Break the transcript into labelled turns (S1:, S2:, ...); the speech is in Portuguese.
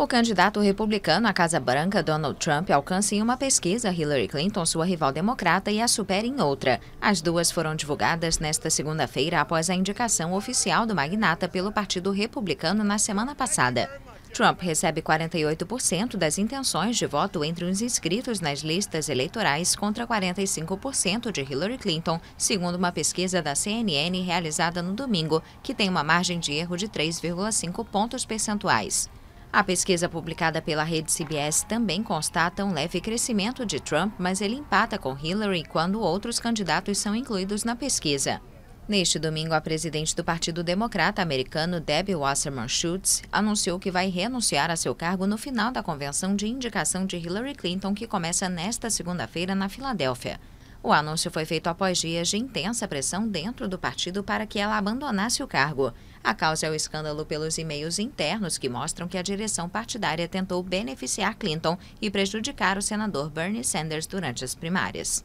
S1: O candidato republicano à Casa Branca, Donald Trump, alcança em uma pesquisa Hillary Clinton, sua rival democrata, e a supera em outra. As duas foram divulgadas nesta segunda-feira após a indicação oficial do magnata pelo Partido Republicano na semana passada. Trump recebe 48% das intenções de voto entre os inscritos nas listas eleitorais contra 45% de Hillary Clinton, segundo uma pesquisa da CNN realizada no domingo, que tem uma margem de erro de 3,5 pontos percentuais. A pesquisa publicada pela rede CBS também constata um leve crescimento de Trump, mas ele empata com Hillary quando outros candidatos são incluídos na pesquisa. Neste domingo, a presidente do Partido Democrata americano, Debbie Wasserman Schultz, anunciou que vai renunciar a seu cargo no final da convenção de indicação de Hillary Clinton, que começa nesta segunda-feira na Filadélfia. O anúncio foi feito após dias de intensa pressão dentro do partido para que ela abandonasse o cargo. A causa é o escândalo pelos e-mails internos que mostram que a direção partidária tentou beneficiar Clinton e prejudicar o senador Bernie Sanders durante as primárias.